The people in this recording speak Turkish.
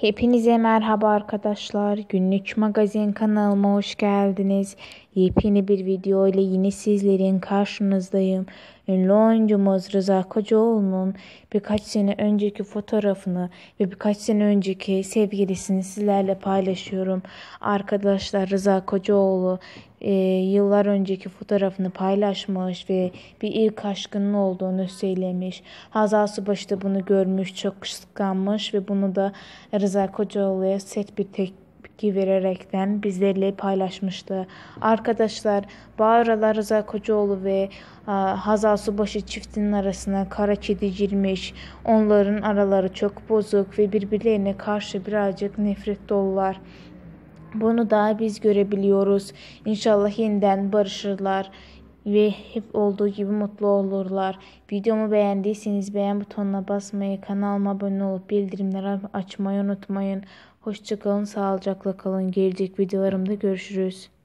Hepinize merhaba arkadaşlar. Günlük magazin kanalıma hoş geldiniz. Yepyeni bir video ile yine sizlerin karşınızdayım. Ünlü oyuncumuz Rıza Kocaoğlu'nun birkaç sene önceki fotoğrafını ve birkaç sene önceki sevgilisini sizlerle paylaşıyorum. Arkadaşlar Rıza Kocaoğlu e, yıllar önceki fotoğrafını paylaşmış ve bir ilk aşkının olduğunu söylemiş. Hazal Subaşı da bunu görmüş, çok kıskanmış ve bunu da Rıza Kocaoğlu'ya set bir tek tepki vererekten bizlerle paylaşmıştı. Arkadaşlar Bağralar Rıza Kocaoğlu ve Hazal Subaşı çiftinin arasına kara kedi girmiş. Onların araları çok bozuk ve birbirlerine karşı birazcık nefret dolular. Bunu da biz görebiliyoruz. İnşallah yeniden barışırlar ve hep olduğu gibi mutlu olurlar. Videomu beğendiyseniz beğen butonuna basmayı, kanalıma abone olup bildirimleri açmayı unutmayın. Hoşçakalın, sağlıcakla kalın. Gelecek videolarımda görüşürüz.